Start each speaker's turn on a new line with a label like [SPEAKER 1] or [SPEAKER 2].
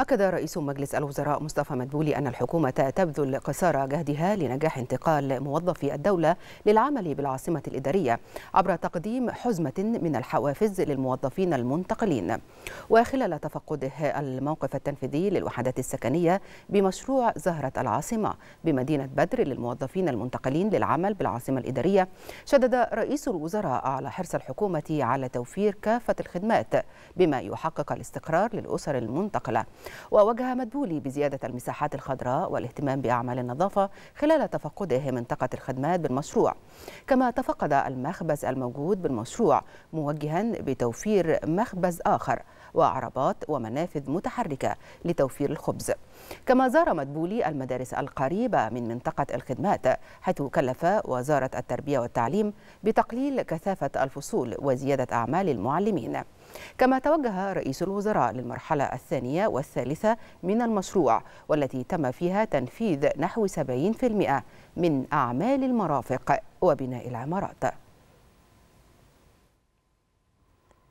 [SPEAKER 1] أكد رئيس مجلس الوزراء مصطفى مدبولي أن الحكومة تبذل قصارى جهدها لنجاح انتقال موظفي الدولة للعمل بالعاصمة الإدارية عبر تقديم حزمة من الحوافز للموظفين المنتقلين وخلال تفقده الموقف التنفيذي للوحدات السكنية بمشروع زهرة العاصمة بمدينة بدر للموظفين المنتقلين للعمل بالعاصمة الإدارية شدد رئيس الوزراء على حرص الحكومة على توفير كافة الخدمات بما يحقق الاستقرار للأسر المنتقلة ووجه مدبولي بزيادة المساحات الخضراء والاهتمام بأعمال النظافة خلال تفقده منطقة الخدمات بالمشروع كما تفقد المخبز الموجود بالمشروع موجها بتوفير مخبز آخر وعربات ومنافذ متحركة لتوفير الخبز كما زار مدبولي المدارس القريبة من منطقة الخدمات حيث كلف وزارة التربية والتعليم بتقليل كثافة الفصول وزيادة أعمال المعلمين كما توجه رئيس الوزراء للمرحلة الثانية والثالثة من المشروع والتي تم فيها تنفيذ نحو 70% من أعمال المرافق وبناء العمارات